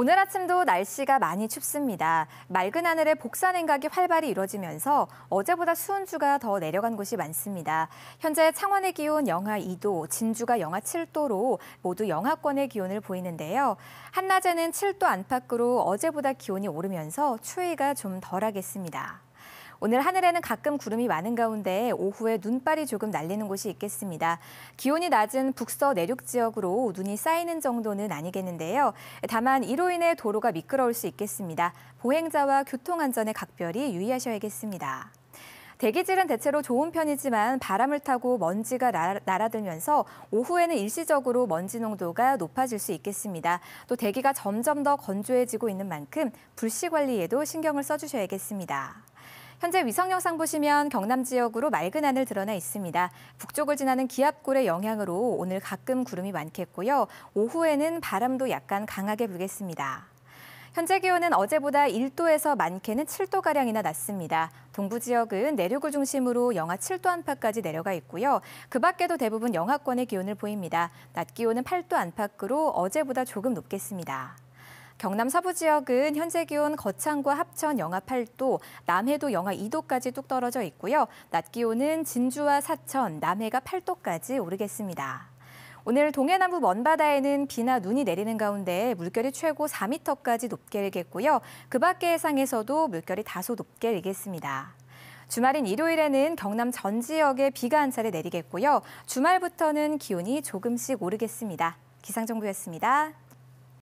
오늘 아침도 날씨가 많이 춥습니다. 맑은 하늘에 복사 냉각이 활발히 이뤄지면서 어제보다 수온주가 더 내려간 곳이 많습니다. 현재 창원의 기온 영하 2도, 진주가 영하 7도로 모두 영하권의 기온을 보이는데요. 한낮에는 7도 안팎으로 어제보다 기온이 오르면서 추위가 좀 덜하겠습니다. 오늘 하늘에는 가끔 구름이 많은 가운데 오후에 눈발이 조금 날리는 곳이 있겠습니다. 기온이 낮은 북서 내륙 지역으로 눈이 쌓이는 정도는 아니겠는데요. 다만 이로 인해 도로가 미끄러울 수 있겠습니다. 보행자와 교통안전에 각별히 유의하셔야겠습니다. 대기질은 대체로 좋은 편이지만 바람을 타고 먼지가 날아들면서 오후에는 일시적으로 먼지 농도가 높아질 수 있겠습니다. 또 대기가 점점 더 건조해지고 있는 만큼 불씨 관리에도 신경을 써주셔야겠습니다. 현재 위성 영상 보시면 경남 지역으로 맑은 하늘 드러나 있습니다. 북쪽을 지나는 기압골의 영향으로 오늘 가끔 구름이 많겠고요. 오후에는 바람도 약간 강하게 불겠습니다. 현재 기온은 어제보다 1도에서 많게는 7도가량이나 낮습니다. 동부 지역은 내륙을 중심으로 영하 7도 안팎까지 내려가 있고요. 그 밖에도 대부분 영하권의 기온을 보입니다. 낮 기온은 8도 안팎으로 어제보다 조금 높겠습니다. 경남 서부 지역은 현재 기온 거창과 합천 영하 8도, 남해도 영하 2도까지 뚝 떨어져 있고요. 낮 기온은 진주와 사천, 남해가 8도까지 오르겠습니다. 오늘 동해남부 먼바다에는 비나 눈이 내리는 가운데 물결이 최고 4m까지 높게 일겠고요. 그 밖의 해상에서도 물결이 다소 높게 일겠습니다. 주말인 일요일에는 경남 전 지역에 비가 한 차례 내리겠고요. 주말부터는 기온이 조금씩 오르겠습니다. 기상정보였습니다.